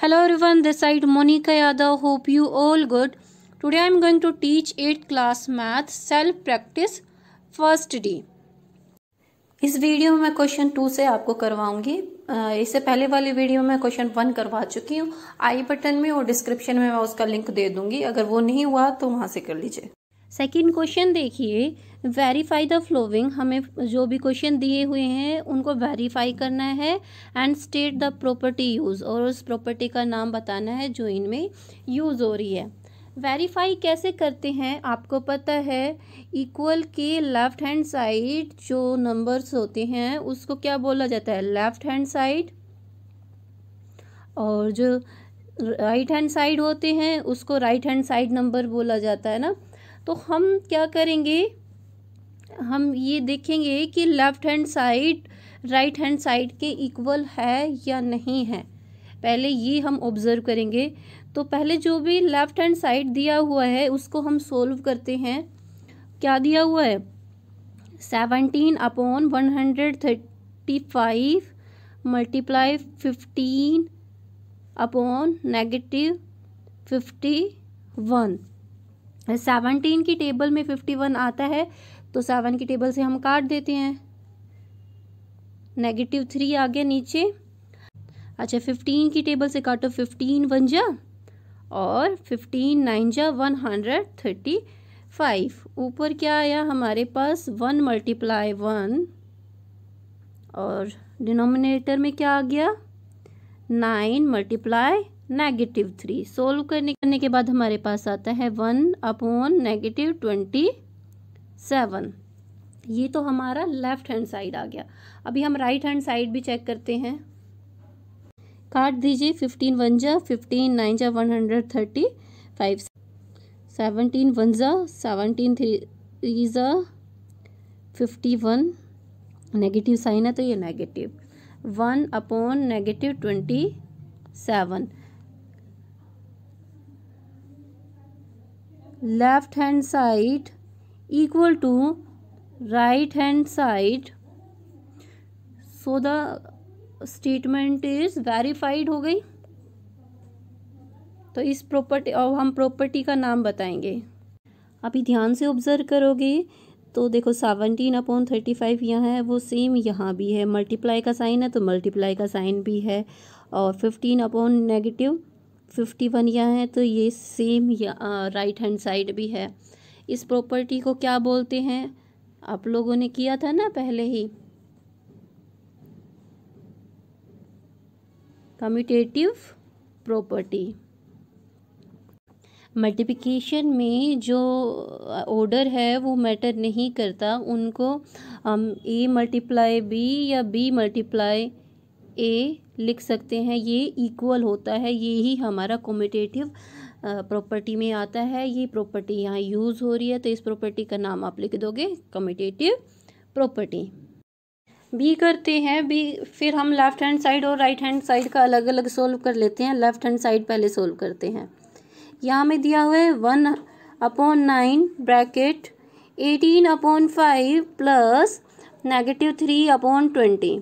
hello everyone this side Monika Yadav hope you all good today I am going to teach eighth class math self practice first day इस video में मैं question to से आपको करवाऊंगी इससे पहले वाली वीडियो में क्वेश्चन वन करवा चुकी हूँ आई बटन में और डिस्क्रिप्शन में मैं उसका लिंक दे दूंगी अगर वो नहीं हुआ तो वहां से कर लीजिए सेकेंड क्वेश्चन देखिए वेरीफाई द फ्लोविंग हमें जो भी क्वेश्चन दिए हुए हैं उनको वेरीफाई करना है and state the property use और उस प्रॉपर्टी का नाम बताना है जो इनमें यूज़ हो रही है वेरीफाई कैसे करते हैं आपको पता है इक्वल के लेफ़्ट हैंड साइड जो नंबर्स होते हैं उसको क्या बोला जाता है लेफ़्ट हैंड साइड और जो राइट हैंड साइड होते हैं उसको राइट हैंड साइड नंबर बोला जाता है ना तो हम क्या करेंगे हम ये देखेंगे कि left hand side right hand side के इक्वल है या नहीं है पहले ये हम ऑब्ज़र्व करेंगे तो पहले जो भी लेफ़्ट हैंड साइड दिया हुआ है उसको हम सोल्व करते हैं क्या दिया हुआ है seventeen upon one hundred thirty five multiply fifteen upon negative fifty one seventeen की टेबल में फिफ्टी वन आता है तो सेवन की टेबल से हम काट देते हैं नेगेटिव थ्री आ गया नीचे अच्छा फिफ्टीन की टेबल से काटो फिफ्टीन वन जा और फिफ्टीन नाइन जा वन हंड्रेड थर्टी फाइव ऊपर क्या आया हमारे पास वन मल्टीप्लाई वन और डिनोमिनेटर में क्या आ गया nine multiply negative three solve करने करने के बाद हमारे पास आता है one upon negative twenty seven ये तो हमारा लेफ्ट हैंड साइड आ गया अभी हम राइट हैंड साइड भी चेक करते हैं काट दीजिए फिफ्टीन वन जा फिफ्टीन नाइन जा one hundred thirty five seventeen one जा सेवनटीन थ्री जा फिफ्टी वन नेगेटिव साइन है तो ये negative one upon negative twenty seven left hand side equal to right hand side so the statement is verified हो गई तो इस property और हम प्रॉपर्टी का नाम बताएंगे अभी ध्यान से ऑब्ज़र्व करोगे तो देखो सेवनटीन अपॉन थर्टी फाइव यहाँ है वो सेम यहाँ भी है मल्टीप्लाई का साइन है तो मल्टीप्लाई का साइन भी है और fifteen upon negative fifty one या है तो ये सेम राइट हैंड साइड भी है इस प्रॉपर्टी को क्या बोलते हैं आप लोगों ने किया था ना पहले ही कम्यूटेटिव प्रॉपर्टी मल्टीप्लिकेशन में जो ऑर्डर है वो मैटर नहीं करता उनको हम ए मल्टीप्लाई बी या बी मल्टीप्लाई ए लिख सकते हैं ये इक्वल होता है ये ही हमारा कॉमिटेटिव प्रॉपर्टी में आता है ये प्रॉपर्टी यहाँ यूज़ हो रही है तो इस प्रॉपर्टी का नाम आप लिख दोगे कमिटेटिव प्रॉपर्टी बी करते हैं बी फिर हम लेफ़्ट हैंड साइड और राइट हैंड साइड का अलग अलग सोल्व कर लेते हैं लेफ़्ट हैंड साइड पहले सोल्व करते हैं यहाँ में दिया हुआ है one upon nine bracket eighteen upon five plus negative three upon twenty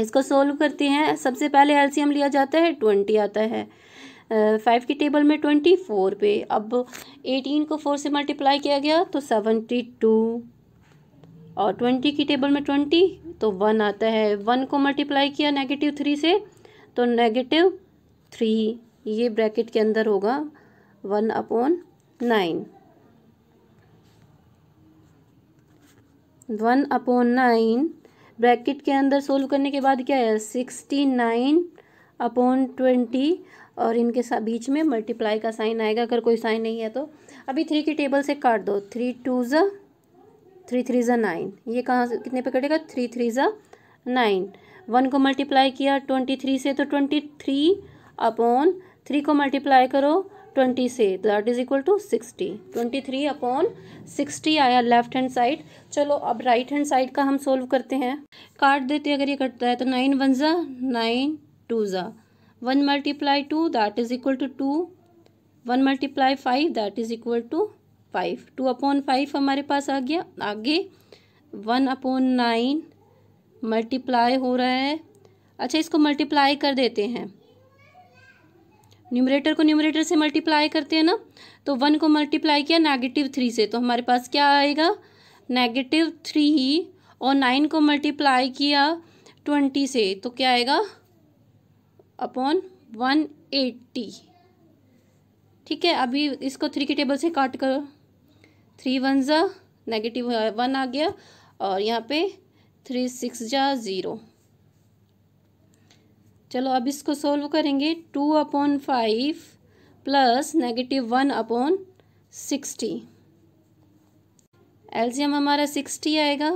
इसको सोल्व करते हैं सबसे पहले एलसीएम लिया जाता है ट्वेंटी आता है फाइव की टेबल में ट्वेंटी फोर पे अब एटीन को फोर से मल्टीप्लाई किया गया तो सेवेंटी टू और ट्वेंटी की टेबल में ट्वेंटी तो वन आता है वन को मल्टीप्लाई किया नेगेटिव थ्री से तो नेगेटिव थ्री ये ब्रैकेट के अंदर होगा one upon nine one upon nine bracket के अंदर सोल्व करने के बाद क्या है सिक्सटी नाइन अपॉन ट्वेंटी और इनके साथ बीच में मल्टीप्लाई का साइन आएगा अगर कोई साइन नहीं है तो अभी थ्री के टेबल से काट दो थ्री टू ज़ा थ्री थ्री ज़ा नाइन ये कहाँ से कितने पे कटेगा थ्री थ्री ज़ा नाइन वन को मल्टीप्लाई किया ट्वेंटी थ्री से तो ट्वेंटी थ्री अपॉन थ्री को मल्टीप्लाई करो ट्वेंटी से that is equal to sixty twenty three upon sixty आया लेफ्ट हैंड साइड चलो अब राइट हैंड साइड का हम सोल्व करते हैं काट देते अगर ये कटता है तो नाइन वन ज़ा नाइन टू ज़ा one multiply two that is equal to two one multiply five that is equal to five two upon five हमारे पास आ गया आगे वन अपॉन नाइन मल्टीप्लाई हो रहा है अच्छा इसको मल्टीप्लाई कर देते हैं न्यूमरेटर को न्यूमरेटर से मल्टीप्लाई करते हैं ना तो वन को मल्टीप्लाई किया नेगेटिव थ्री से तो हमारे पास क्या आएगा नेगेटिव थ्री ही और नाइन को मल्टीप्लाई किया ट्वेंटी से तो क्या आएगा अपॉन वन एट्टी ठीक है अभी इसको थ्री के टेबल से काट करो थ्री वन ज़ा नेगेटिव वन आ गया और यहाँ पे थ्री सिक्स जा ज़ीरो चलो अब इसको सोल्व करेंगे two upon five plus negative one upon sixty LCM हमारा सिक्सटी आएगा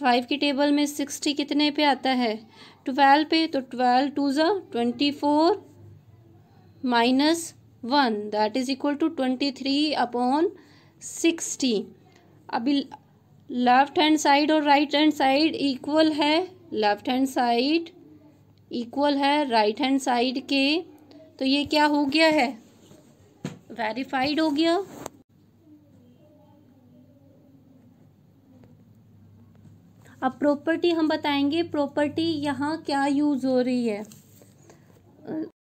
फाइव की टेबल में सिक्सटी कितने पे आता है ट्वेल्व पे तो ट्वेल्व टू ज़ा twenty four minus one that is equal to twenty three upon sixty अभी लेफ्ट हैंड साइड और राइट हैंड साइड इक्वल है लेफ्ट हैंड साइड इक्वल है राइट हैंड साइड के तो ये क्या हो गया है वेरीफाइड हो गया अब प्रॉपर्टी हम बताएंगे प्रॉपर्टी यहाँ क्या यूज़ हो रही है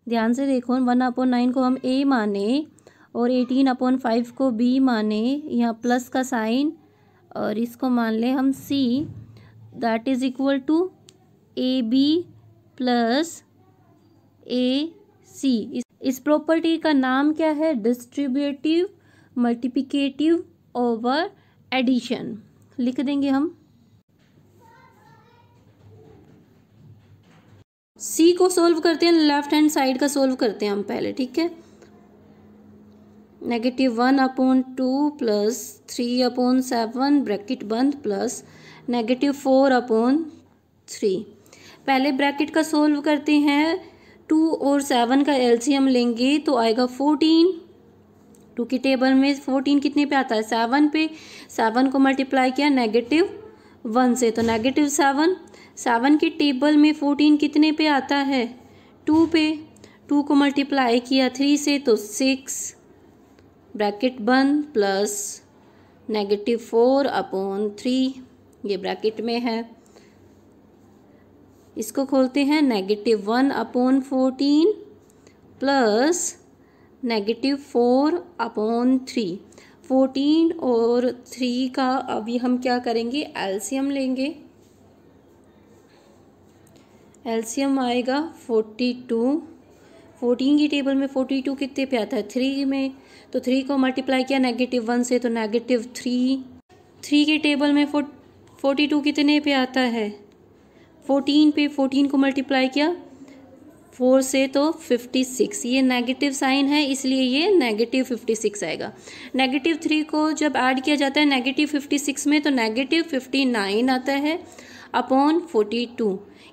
ध्यान से देखो वन अपॉन नाइन को हम ए माने और एटीन अपॉन फाइव को बी माने यहाँ प्लस का साइन और इसको मान ले हम C that is equal to A B plus A C इस, प्रॉपर्टी का नाम क्या है डिस्ट्रीब्यूटिव मल्टीप्लिकेटिव ओवर एडिशन लिख देंगे हम सी को सोल्व करते हैं लेफ्ट हैंड साइड का सोल्व करते हैं हम पहले ठीक है negative one upon two plus three upon seven bracket बंद plus negative four upon three पहले ब्रैकेट का सोल्व करते हैं टू और सेवन का एलसीएम लेंगे तो आएगा फोर्टीन टू की टेबल में फोर्टीन कितने पे आता है सेवन पे सेवन को मल्टीप्लाई किया नेगेटिव वन से तो नेगेटिव सेवन सेवन की टेबल में फोर्टीन कितने पे आता है टू पे टू को मल्टीप्लाई किया थ्री से तो six bracket one plus negative four upon three ये ब्रैकेट में है इसको खोलते हैं negative one upon fourteen plus negative four upon three fourteen और थ्री का अभी हम क्या करेंगे एल्सियम लेंगे एल्सियम आएगा फोर्टी टू फोर्टीन की टेबल में फोर्टी टू कितने पे आता है थ्री में तो थ्री को मल्टीप्लाई किया नेगेटिव वन से तो नेगेटिव थ्री थ्री के टेबल में फोर्टी टू कितने पे आता है फोर्टीन पे फोर्टीन को मल्टीप्लाई किया फोर से तो फिफ्टी सिक्स ये नेगेटिव साइन है इसलिए ये नेगेटिव फिफ्टी सिक्स आएगा नेगेटिव थ्री को जब ऐड किया जाता है नेगेटिव फिफ्टी सिक्स में तो नेगेटिव फिफ्टी नाइन आता है अपॉन फोर्टी टू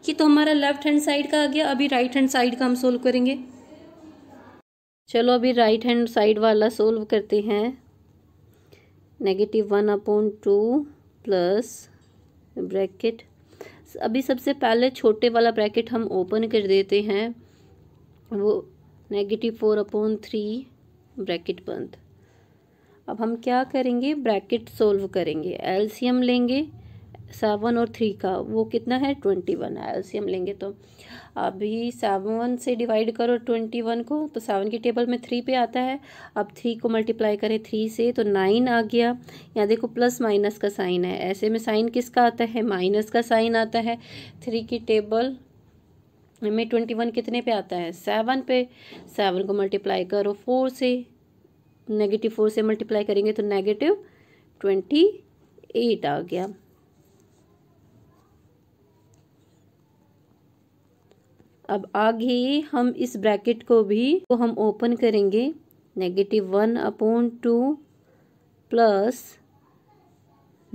ये तो हमारा लेफ्ट हैंड साइड का आ गया अभी राइट हैंड साइड का हम सोल्व करेंगे चलो अभी राइट हैंड साइड वाला सोल्व करते हैं negative one upon two plus bracket अभी सबसे पहले छोटे वाला ब्रैकेट हम ओपन कर देते हैं वो negative four upon three bracket बंद अब हम क्या करेंगे ब्रैकेट सोल्व करेंगे एलसीएम लेंगे सावन और थ्री का वो कितना है ट्वेंटी वन है एल्सियम लेंगे तो अभी सावन से डिवाइड करो ट्वेंटी वन को तो सावन की टेबल में थ्री पे आता है अब थ्री को मल्टीप्लाई करें थ्री से तो नाइन आ गया यहाँ देखो प्लस माइनस का साइन है ऐसे में साइन किसका आता है माइनस का साइन आता है थ्री की टेबल में ट्वेंटी वन कितने पे आता है सेवन पे सेवन को मल्टीप्लाई करो फोर से नेगेटिव फोर से मल्टीप्लाई करेंगे तो नेगेटिव ट्वेंटी एट आ गया अब आगे हम इस ब्रैकेट को भी तो हम ओपन करेंगे negative one upon two plus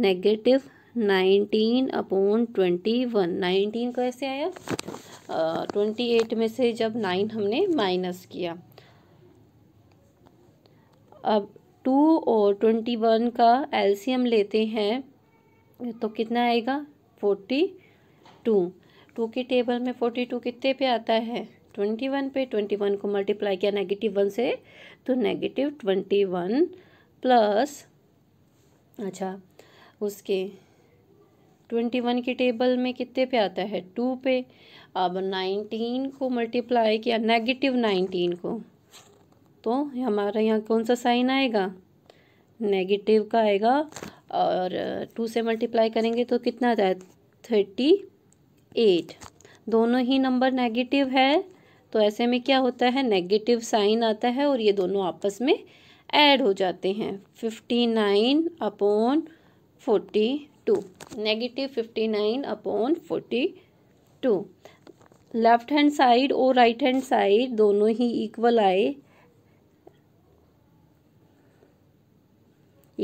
negative nineteen upon twenty one nineteen कैसे आया ट्वेंटी uh, एट में से जब नाइन हमने माइनस किया अब टू और ट्वेंटी वन का एलसीएम लेते हैं तो कितना आएगा फोर्टी टू टू की टेबल में फोर्टी टू कितने पे आता है ट्वेंटी वन पे ट्वेंटी वन को मल्टीप्लाई किया नेगेटिव वन से तो नेगेटिव ट्वेंटी वन प्लस अच्छा उसके ट्वेंटी वन की टेबल में कितने पे आता है टू पे अब नाइनटीन को मल्टीप्लाई किया नेगेटिव नाइनटीन को तो हमारा यहाँ कौन सा साइन आएगा नेगेटिव का आएगा और टू से मल्टीप्लाई करेंगे तो कितना आता है थर्टी एट दोनों ही नंबर नेगेटिव है तो ऐसे में क्या होता है नेगेटिव साइन आता है और ये दोनों आपस में ऐड हो जाते हैं fifty nine upon forty two negative fifty nine upon forty two left hand side और राइट हैंड साइड दोनों ही इक्वल आए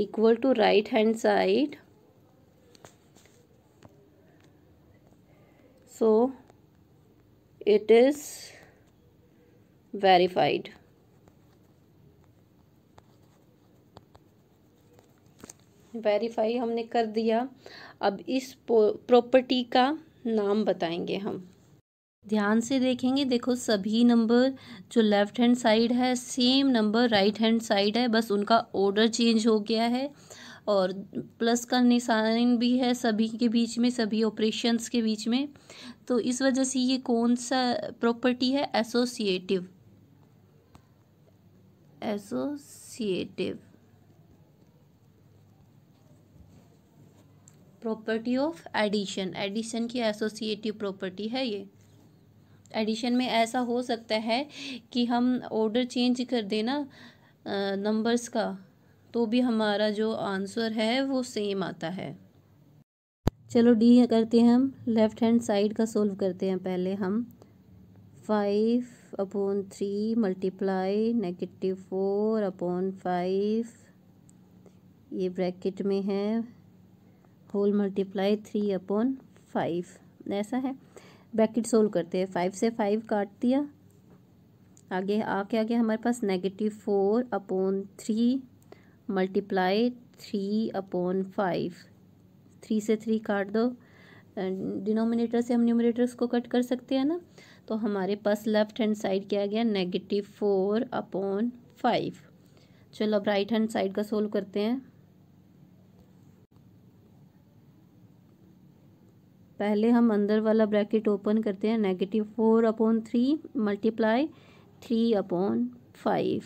equal to right hand side so it is verified verify हमने कर दिया अब इस प्रॉपर्टी का नाम बताएंगे हम ध्यान से देखेंगे देखो सभी नंबर जो लेफ़्ट हैंड साइड है same number right hand side है बस उनका ऑर्डर चेंज हो गया है और प्लस का निशान भी है सभी के बीच में सभी ऑपरेशंस के बीच में तो इस वजह से ये कौन सा प्रॉपर्टी है associative associative property of addition addition की एसोसिएटिव प्रॉपर्टी है ये एडिशन में ऐसा हो सकता है कि हम ऑर्डर चेंज कर देना नंबर्स का तो भी हमारा जो आंसर है वो सेम आता है चलो डी है करते हैं हम लेफ़्ट हैंड साइड का सोल्व करते हैं पहले हम five upon three multiply negative four upon five ये ब्रैकेट में है whole multiply three upon five ऐसा है ब्रैकेट सोल्व करते हैं फाइव से फाइव काट दिया आगे आके आगे हमारे पास negative four upon three multiply three upon five three से थ्री काट दो डिनोमिनेटर से हम न्यूमिनेटर्स को कट कर सकते हैं ना तो हमारे पास लेफ़्ट हैंड साइड क्या गया नेगेटिव फोर अपॉन फाइव चलो अब राइट हैंड साइड का सोल्व करते हैं पहले हम अंदर वाला ब्रैकेट ओपन करते हैं negative four upon three multiply three upon five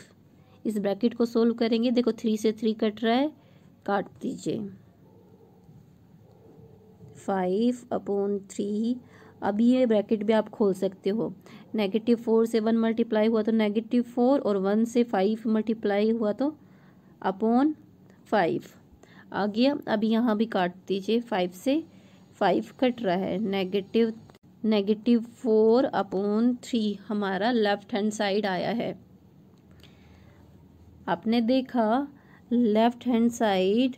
इस ब्रैकेट को सोल्व करेंगे देखो थ्री से थ्री कट रहा है काट दीजिए फाइव अपॉन थ्री अब ये ब्रैकेट भी आप खोल सकते हो नेगेटिव फोर से वन मल्टीप्लाई हुआ तो नेगेटिव फोर और वन से फाइव मल्टीप्लाई हुआ तो अपॉन फाइव आ गया अब यहाँ भी काट दीजिए फाइव से फाइव कट रहा है negative negative four upon three हमारा लेफ्ट हैंड साइड आया है आपने देखा लेफ्ट हैंड साइड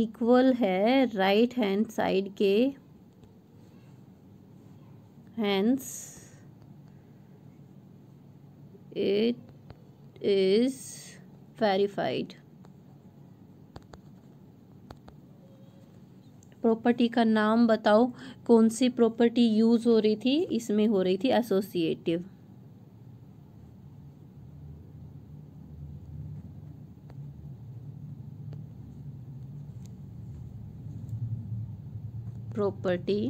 इक्वल है राइट हैंड साइड के hence it is verified property का नाम बताओ कौन सी प्रॉपर्टी यूज़ हो रही थी इसमें हो रही थी एसोसिएटिव प्रॉपर्टी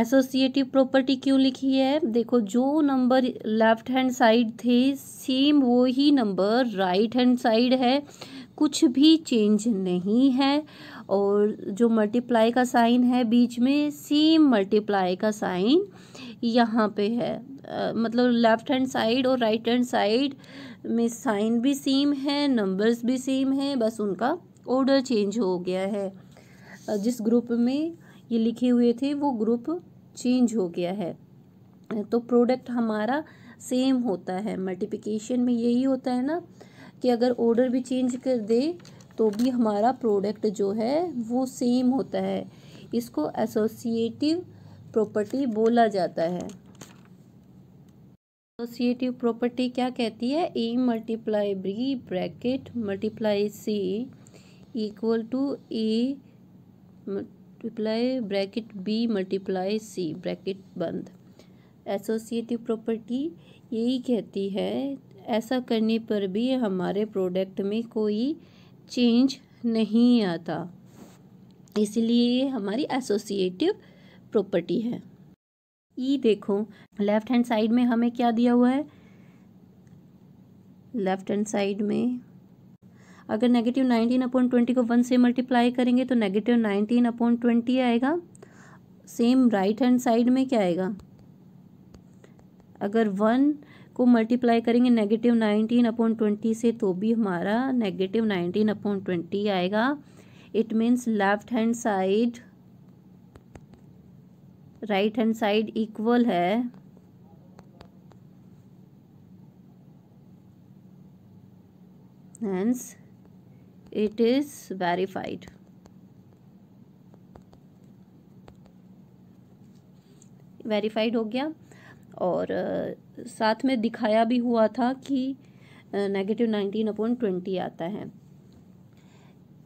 एसोसिएटिव प्रॉपर्टी क्यों लिखी है देखो जो नंबर लेफ्ट हैंड साइड थे सेम वो ही नंबर राइट हैंड साइड है कुछ भी चेंज नहीं है और जो मल्टीप्लाई का साइन है बीच में सेम मल्टीप्लाई का साइन यहाँ पे है आ, मतलब लेफ़्ट हैंड साइड और राइट हैंड साइड में साइन भी सेम है नंबर्स भी सेम है बस उनका ऑर्डर चेंज हो गया है जिस ग्रुप में ये लिखे हुए थे वो ग्रुप चेंज हो गया है तो प्रोडक्ट हमारा सेम होता है मल्टीप्लिकेशन में यही होता है ना कि अगर ऑर्डर भी चेंज कर दे तो भी हमारा प्रोडक्ट जो है वो सेम होता है इसको एसोसिएटिव प्रॉपर्टी बोला जाता है एसोसिएटिव प्रॉपर्टी क्या कहती है A multiply B bracket multiply C equal to A multiply bracket B multiply C bracket बंद एसोसिएटिव प्रॉपर्टी यही कहती है ऐसा करने पर भी हमारे प्रोडक्ट में कोई चेंज नहीं आता इसलिए ये हमारी एसोसिएटिव प्रॉपर्टी है ई e देखो लेफ्ट हैंड साइड में हमें क्या दिया हुआ है लेफ्ट हैंड साइड में अगर नेगेटिव नाइनटीन अपॉन ट्वेंटी को वन से मल्टीप्लाई करेंगे तो नेगेटिव नाइनटीन अपॉन ट्वेंटी आएगा सेम राइट हैंड साइड में क्या आएगा अगर वन को मल्टीप्लाई करेंगे नेगेटिव नाइनटीन अपॉन ट्वेंटी से तो भी हमारा नेगेटिव नाइनटीन अपॉन ट्वेंटी आएगा it means left hand side right hand side equal है hence it is verified verified हो गया और साथ में दिखाया भी हुआ था कि नेगेटिव नाइन्टीन अपॉन ट्वेंटी आता है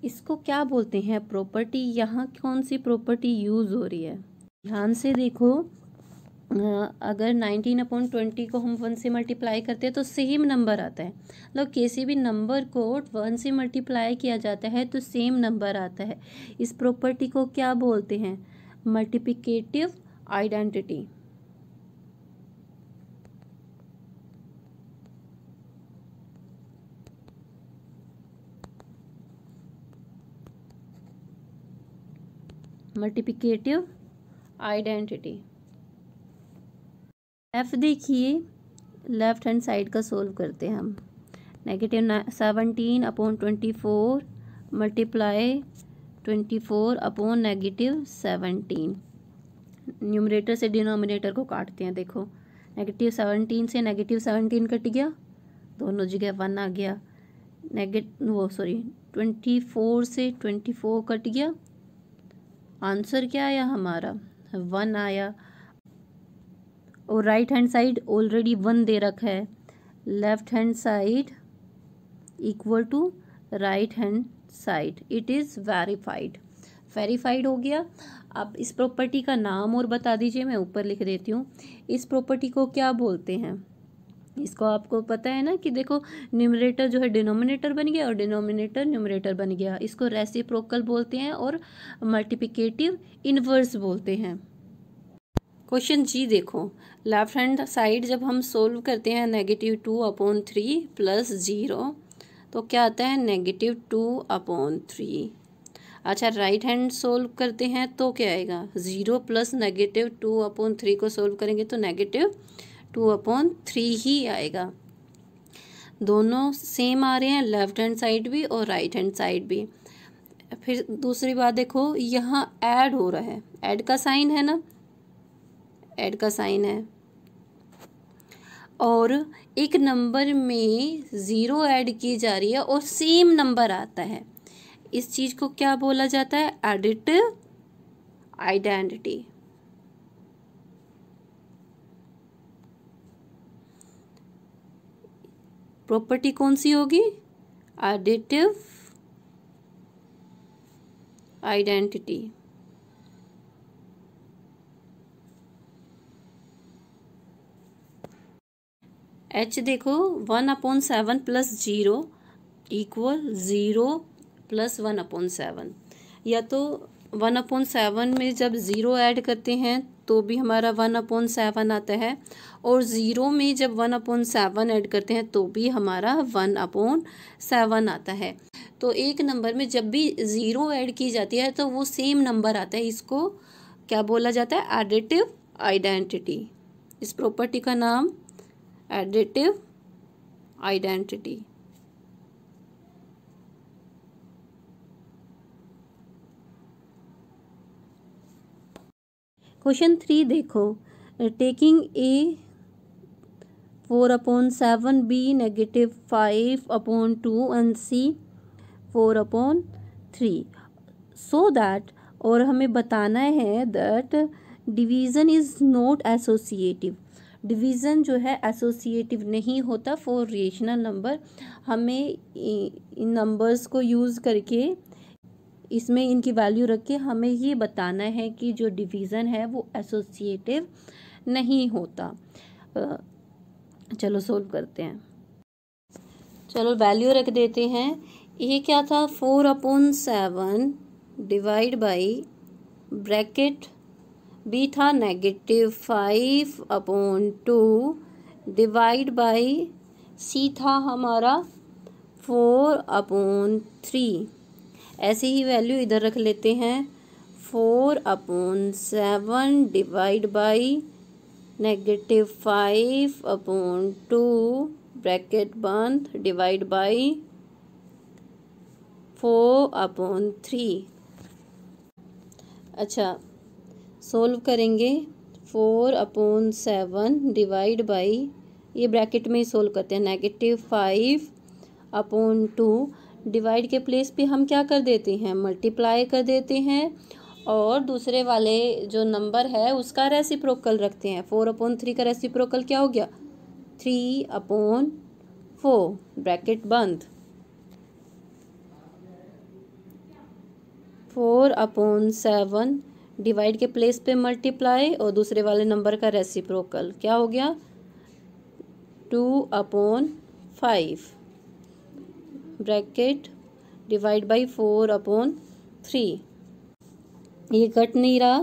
इसको क्या बोलते हैं प्रॉपर्टी यहाँ कौन सी प्रॉपर्टी यूज़ हो रही है ध्यान से देखो अगर नाइनटीन अपॉन ट्वेंटी को हम वन से मल्टीप्लाई करते हैं तो सेम नंबर आता है मतलब किसी भी नंबर को वन से मल्टीप्लाई किया जाता है तो सेम नंबर आता है इस प्रॉपर्टी को क्या बोलते हैं multiplicative identity multiplicative identity F देखिए लेफ्ट हैंड साइड का सोल्व करते हैं हम negative seventeen upon twenty four multiply twenty four upon negative seventeen numerator से डिनोमिनेटर को काटते हैं देखो नेगेटिव सेवनटीन से नेगेटिव सेवनटीन कट गया दोनों जगह वन आ गया नेगेट वो सॉरी ट्वेंटी फोर से ट्वेंटी फोर कट गया आंसर क्या आया हमारा वन आया और right hand side already one दे रखा है left hand side equal to right hand side it is verified verified हो गया अब इस प्रॉपर्टी का नाम और बता दीजिए मैं ऊपर लिख देती हूँ इस प्रॉपर्टी को क्या बोलते हैं इसको आपको पता है ना कि देखो न्यूमरेटर जो है डिनोमिनेटर बन गया और डिनोमिनेटर न्यूमरेटर बन गया इसको रेसिप्रोकल बोलते हैं और मल्टीप्लिकेटिव इन्वर्स बोलते हैं क्वेश्चन जी देखो लेफ्ट हैंड साइड जब हम सोल्व करते हैं negative two upon three plus zero तो क्या आता है नेगेटिव टू अपॉन थ्री अच्छा राइट हैंड सोल्व करते हैं तो क्या आएगा zero plus negative two upon three को सोल्व करेंगे तो नेगेटिव टू अपॉन थ्री ही आएगा दोनों सेम आ रहे हैं लेफ्ट हैंड साइड भी और राइट हैंड साइड भी फिर दूसरी बात देखो यहाँ ऐड हो रहा है ऐड का साइन है ना ऐड का साइन है और एक नंबर में ज़ीरो ऐड की जा रही है और सेम नंबर आता है इस चीज़ को क्या बोला जाता है एडिट आइडेंटिटी प्रॉपर्टी कौन सी होगी एडिटिव आइडेंटिटी एच देखो one upon seven plus zero equal zero plus one upon seven या तो वन अपॉन सेवन में जब ज़ीरो ऐड करते हैं तो भी हमारा वन अपॉन सेवन आता है और ज़ीरो में जब वन अपॉन सेवन ऐड करते हैं तो भी हमारा वन अपॉन सेवन आता है तो एक नंबर में जब भी ज़ीरो ऐड की जाती है तो वो सेम नंबर आता है इसको क्या बोला जाता है एडिटिव आइडेंटिटी इस प्रॉपर्टी का नाम एडिटिव आइडेंटिटी क्वेश्चन थ्री देखो taking A four upon seven B negative five upon two and C four upon three so that और हमें बताना है that division is not associative division जो है एसोसिएटिव नहीं होता फॉर रेशनल नंबर हमें इन नंबर्स को यूज़ करके इसमें इनकी वैल्यू रख के हमें ये बताना है कि जो डिवीज़न है वो एसोसिएटिव नहीं होता चलो सोल्व करते हैं चलो वैल्यू रख देते हैं ये क्या था four upon seven divide by bracket B था negative five upon two divide by C था हमारा फोर अपॉन थ्री ऐसे ही वैल्यू इधर रख लेते हैं four upon seven divide by negative five upon two bracket बंद divide by four upon three अच्छा सोल्व करेंगे four upon seven divide by ये ब्रैकेट में ही सोल्व करते हैं negative five upon two divide के प्लेस पे हम क्या कर देते हैं मल्टीप्लाई कर देते हैं और दूसरे वाले जो नंबर है उसका रेसिप्रोकल रखते हैं फोर अपॉन थ्री का रेसिप्रोकल क्या हो गया थ्री अपॉन फोर ब्रैकेट बंद फोर अपॉन सेवन डिवाइड के प्लेस पे मल्टीप्लाई और दूसरे वाले नंबर का रेसिप्रोकल क्या हो गया two upon five bracket divide by four upon three ये कट नहीं रहा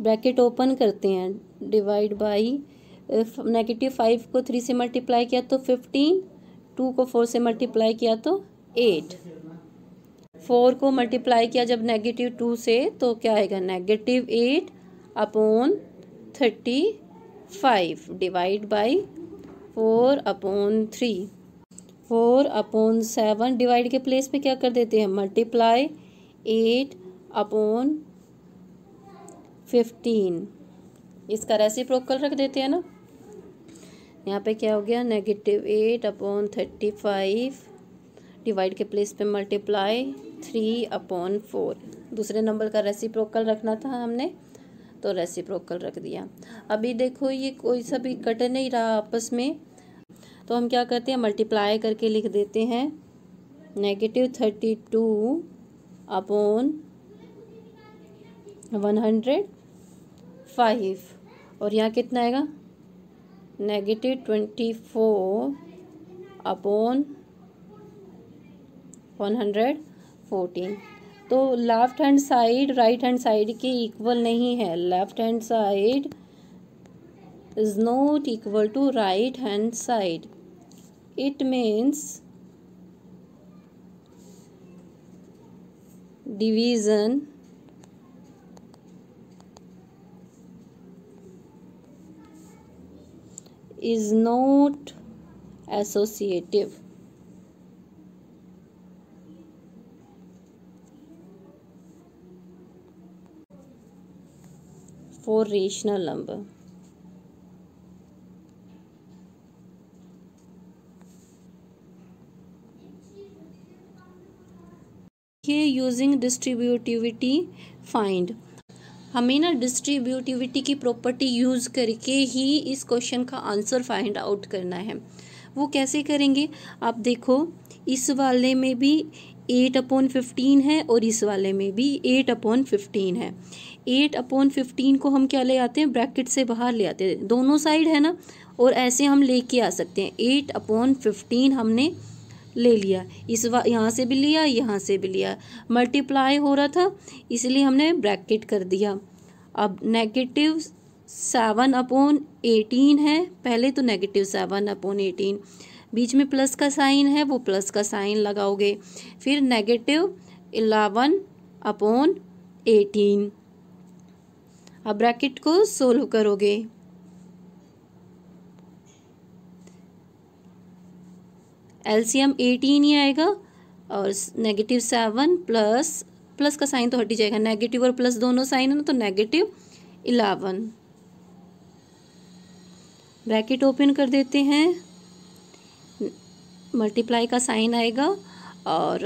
ब्रैकेट ओपन करते हैं डिवाइड बाई नेगेटिव फाइव को थ्री से मल्टीप्लाई किया तो फिफ्टीन टू को फोर से मल्टीप्लाई किया तो एट फोर को मल्टीप्लाई किया जब नेगेटिव टू से तो क्या आएगा negative eight upon thirty five divide by four upon three four upon seven divide के प्लेस में क्या कर देते हैं मल्टीप्लाई एट अपॉन फिफ्टीन इसका रेसिप्रोकल रख देते हैं ना यहाँ पे क्या हो गया negative eight upon thirty five divide के प्लेस पे मल्टीप्लाई थ्री अपॉन फोर दूसरे नंबर का रेसिप्रोकल रखना था हमने तो रेसिप्रोकल रख दिया अभी देखो ये कोई सा भी कट नहीं रहा आपस में तो हम क्या करते हैं मल्टीप्लाई करके लिख देते हैं negative thirty two upon one hundred five और यहाँ कितना आएगा negative twenty four upon one hundred fourteen तो left hand side right hand side के इक्वल नहीं है left hand side is not equal to right hand side it means division is not associative for rational number देखिए using distributivity find हमें ना distributivity की property use करके ही इस question का आंसर फाइंड आउट करना है वो कैसे करेंगे आप देखो इस वाले में भी एट अपॉन फिफ्टीन है और इस वाले में भी एट अपॉन फिफ्टीन है एट अपॉन फिफ्टीन को हम क्या ले आते हैं ब्रैकेट से बाहर ले आते हैं दोनों साइड है ना और ऐसे हम लेके आ सकते हैं एट अपॉन फिफ्टीन हमने ले लिया इस वा यहाँ से भी लिया यहाँ से भी लिया मल्टीप्लाई हो रहा था इसलिए हमने ब्रैकेट कर दिया अब नेगेटिव सेवन अपॉन एटीन है पहले तो नेगेटिव सेवन अपॉन एटीन बीच में प्लस का साइन है वो प्लस का साइन लगाओगे फिर नेगेटिव इलेवन अपॉन एटीन अब ब्रैकेट को सोल्व करोगे एलसीएम एटीन ही आएगा और नेगेटिव सेवन प्लस प्लस का साइन तो हट ही जाएगा नेगेटिव और प्लस दोनों साइन है ना तो नेगेटिव इलेवन ब्रैकेट ओपन कर देते हैं मल्टीप्लाई का साइन आएगा और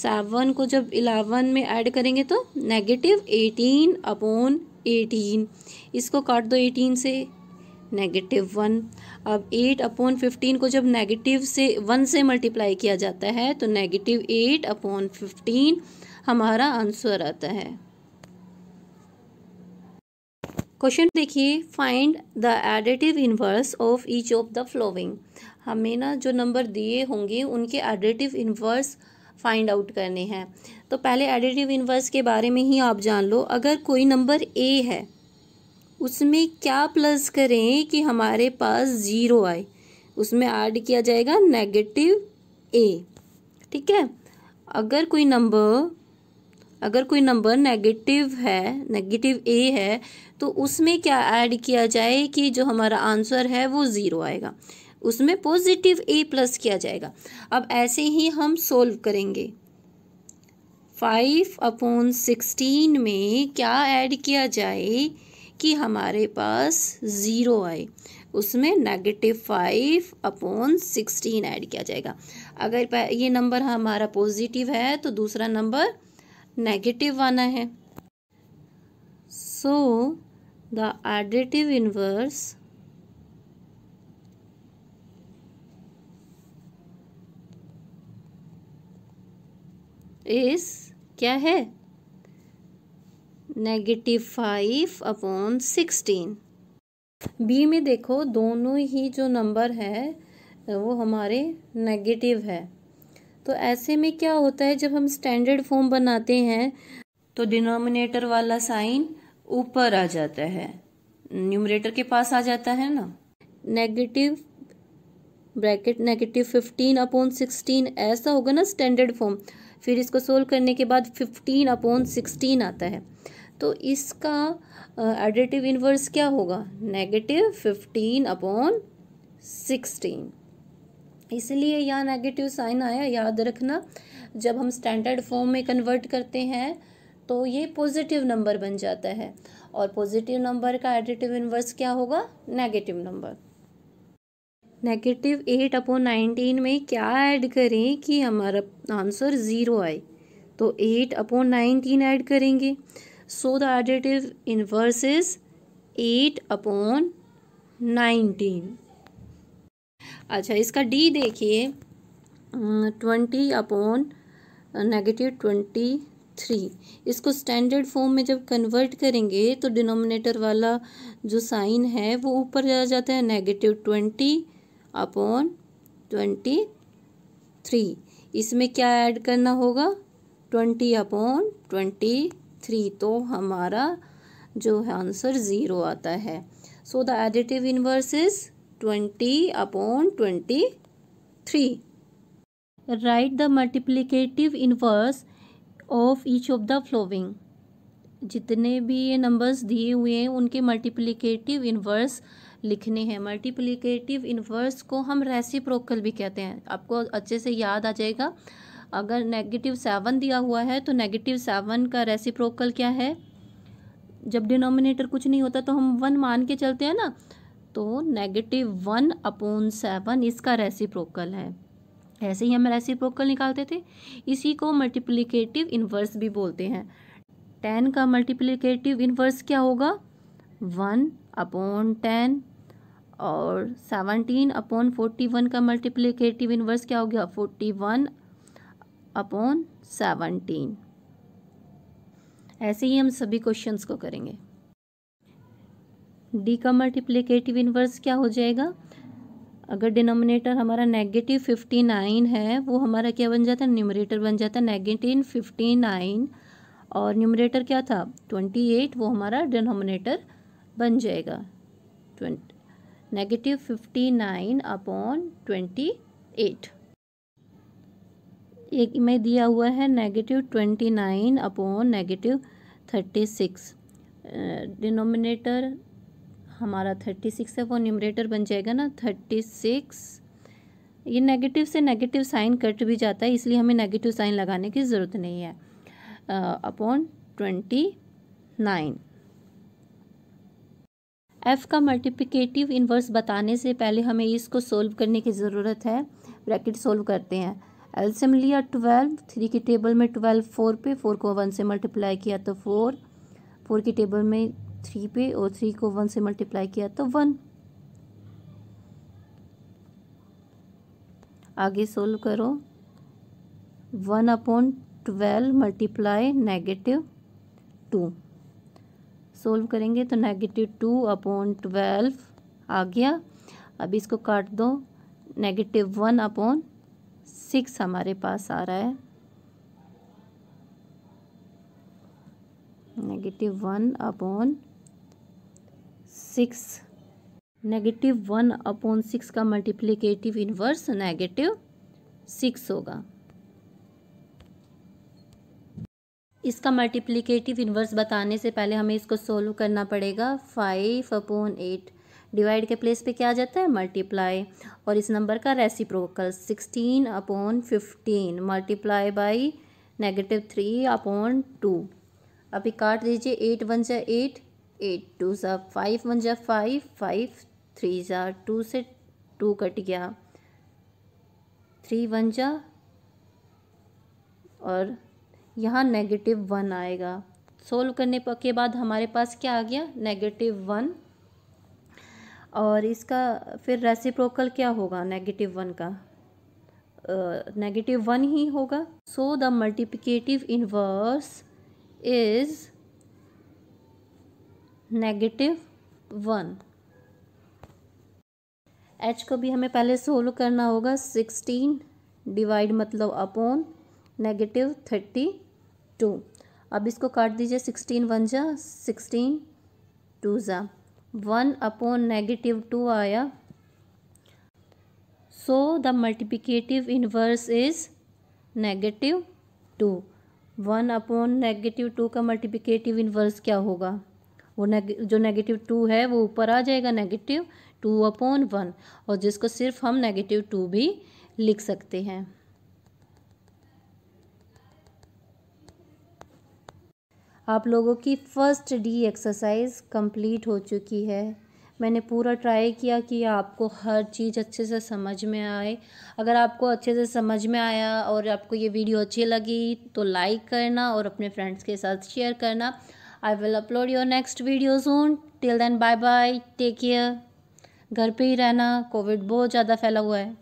सेवन को जब इलेवन में ऐड करेंगे तो नेगेटिव एटीन अपॉन एटीन इसको काट दो एटीन से नेगेटिव वन अब एट अपॉन फिफ्टीन को जब नेगेटिव से वन से मल्टीप्लाई किया जाता है तो नेगेटिव एट अपॉन फिफ्टीन हमारा आंसर आता है क्वेश्चन देखिए find the additive inverse of each of the following हमें ना जो नंबर दिए होंगे उनके एडिटिव इन्वर्स फाइंड आउट करने हैं तो पहले एडिटिव इन्वर्स के बारे में ही आप जान लो अगर कोई नंबर ए है उसमें क्या प्लस करें कि हमारे पास ज़ीरो आए उसमें ऐड किया जाएगा नेगेटिव ए ठीक है अगर कोई नंबर अगर कोई नंबर नेगेटिव है नेगेटिव ए है तो उसमें क्या ऐड किया जाए कि जो हमारा आंसर है वो ज़ीरो आएगा उसमें पॉजिटिव ए प्लस किया जाएगा अब ऐसे ही हम सोल्व करेंगे फाइव अपॉन सिक्सटीन में क्या ऐड किया जाए कि हमारे पास ज़ीरो आए उसमें negative five upon sixteen add किया जाएगा अगर ये नंबर हमारा पॉजिटिव है तो दूसरा नंबर नेगेटिव आना है सो द एडिटिव इन्वर्स इस क्या है negative five upon sixteen B में देखो दोनों ही जो नंबर है वो हमारे नेगेटिव है तो ऐसे में क्या होता है जब हम स्टैंडर्ड फॉर्म बनाते हैं तो डिनोमिनेटर वाला साइन ऊपर आ जाता है न्यूमरेटर के पास आ जाता है ना negative bracket negative fifteen upon sixteen ऐसा होगा ना स्टैंडर्ड फॉर्म फिर इसको सोल्व करने के बाद फिफ्टीन अपॉन सिक्सटीन आता है तो इसका एडिटिव इन्वर्स क्या होगा नेगेटिव फिफ्टीन अपॉन सिक्सटीन इसलिए यह नेगेटिव साइन आया याद रखना जब हम स्टैंडर्ड फॉर्म में कन्वर्ट करते हैं तो ये पॉजिटिव नंबर बन जाता है और पॉजिटिव नंबर का एडिटिव इन्वर्स क्या होगा negative number negative eight upon nineteen में क्या ऐड करें कि हमारा आंसर ज़ीरो आए तो एट अपॉन नाइनटीन ऐड करेंगे so the additive inverse is eight upon nineteen अच्छा इसका डी देखिए twenty upon negative twenty three इसको स्टैंडर्ड फॉर्म में जब कन्वर्ट करेंगे तो डिनोमिनेटर वाला जो साइन है वो ऊपर जा जाता है negative twenty upon twenty three इसमें क्या ऐड करना होगा ट्वेंटी अपॉन ट्वेंटी थ्री तो हमारा जो है आंसर ज़ीरो आता है so the additive inverse is twenty upon twenty three write the multiplicative inverse of each of the following जितने भी ये नंबर्स दिए हुए हैं उनके मल्टीप्लीकेटिव इनवर्स लिखने हैं मल्टीप्लीकेटिव इनवर्स को हम रेसिप्रोकल भी कहते हैं आपको अच्छे से याद आ जाएगा अगर नेगेटिव सेवन दिया हुआ है तो नेगेटिव सेवन का रेसिप्रोकल क्या है जब डिनोमिनेटर कुछ नहीं होता तो हम वन मान के चलते हैं ना तो नेगेटिव वन अपोन सेवन इसका रेसिप्रोकल है ऐसे ही हम रेसिप्रोकल निकालते थे इसी को मल्टीप्लीकेटिव इन्वर्स भी बोलते हैं टेन का मल्टीप्लीकेटिव इन्वर्स क्या होगा वन अपोन टेन और सेवनटीन अपॉन फोर्टी वन का मल्टीप्लीकेटिव इन्वर्स क्या हो गया फोर्टी वन अपॉन सेवनटीन ऐसे ही हम सभी क्वेश्चंस को करेंगे डी का मल्टीप्लीकेटिव इनवर्स क्या हो जाएगा अगर डिनोमिनेटर हमारा नेगेटिव फिफ्टी नाइन है वो हमारा क्या बन जाता है न्यूमरेटर बन जाता है नेगेटिव फिफ्टी नाइन और न्यूमरेटर क्या था ट्वेंटी एट वो हमारा डिनोमिनेटर बन जाएगा twenty negative fifty nine upon twenty eight एक में दिया हुआ है negative twenty nine upon negative thirty six denominator हमारा थर्टी सिक्स है वो न्यूमरेटर बन जाएगा ना थर्टी सिक्स ये नेगेटिव से नेगेटिव साइन कट भी जाता है इसलिए हमें नेगेटिव साइन लगाने की ज़रूरत नहीं है अपॉन ट्वेंटी नाइन एफ़ का मल्टीप्लिकेटिव इन्वर्स बताने से पहले हमें इसको सोल्व करने की ज़रूरत है ब्रैकेट सोल्व करते हैं एल्सियम लिया ट्वेल्व थ्री के टेबल में ट्वेल्व फोर पे फोर को वन से मल्टीप्लाई किया तो फोर फोर की टेबल में थ्री पे और थ्री को वन से मल्टीप्लाई किया तो वन आगे सोल्व करो one upon twelve multiply negative two solve करेंगे तो नेगेटिव टू अपॉन ट्वेल्व आ गया अब इसको काट दो नेगेटिव वन अपॉन सिक्स हमारे पास आ रहा है negative one upon six negative one upon six का मल्टीप्लिकेटिव इन्वर्स नेगेटिव सिक्स होगा इसका मल्टीप्लिकेटिव इन्वर्स बताने से पहले हमें इसको सोल्व करना पड़ेगा फाइव अपॉन एट डिवाइड के प्लेस पे क्या आ जाता है मल्टीप्लाई और इस नंबर का reciprocal sixteen upon fifteen multiply by negative three upon two अभी काट दीजिए एट वन जै एट एट टू सा फाइव वन जै फाइव फाइव थ्री जा टू से टू कट गया थ्री वन जा और यहाँ नेगेटिव वन आएगा सोल्व करने के बाद हमारे पास क्या आ गया नेगेटिव वन और इसका फिर रेसिप्रोकल क्या होगा नेगेटिव वन का नेगेटिव uh, वन ही होगा so the multiplicative inverse is negative one H को भी हमें पहले सोल्व करना होगा सिक्सटीन डिवाइड मतलब अपॉन नेगेटिव थर्टी टू अब इसको काट दीजिए सिक्सटीन वन जा सिक्सटीन टू ज़ा वन अपॉन नेगेटिव टू आया so the multiplicative inverse is negative two one upon negative two का मल्टीप्लिकेटिव इनवर्स क्या होगा वो नेग जो नेगेटिव टू है वो ऊपर आ जाएगा नेगेटिव टू अपॉन वन और जिसको सिर्फ हम नेगेटिव टू भी लिख सकते हैं आप लोगों की फ़र्स्ट डी एक्सरसाइज कंप्लीट हो चुकी है मैंने पूरा ट्राई किया कि आपको हर चीज़ अच्छे से समझ में आए अगर आपको अच्छे से समझ में आया और आपको ये वीडियो अच्छी लगी तो लाइक करना और अपने फ्रेंड्स के साथ शेयर करना I will upload your next video soon till then bye bye take care घर पे ही रहना कोविड बहुत ज़्यादा फैला हुआ है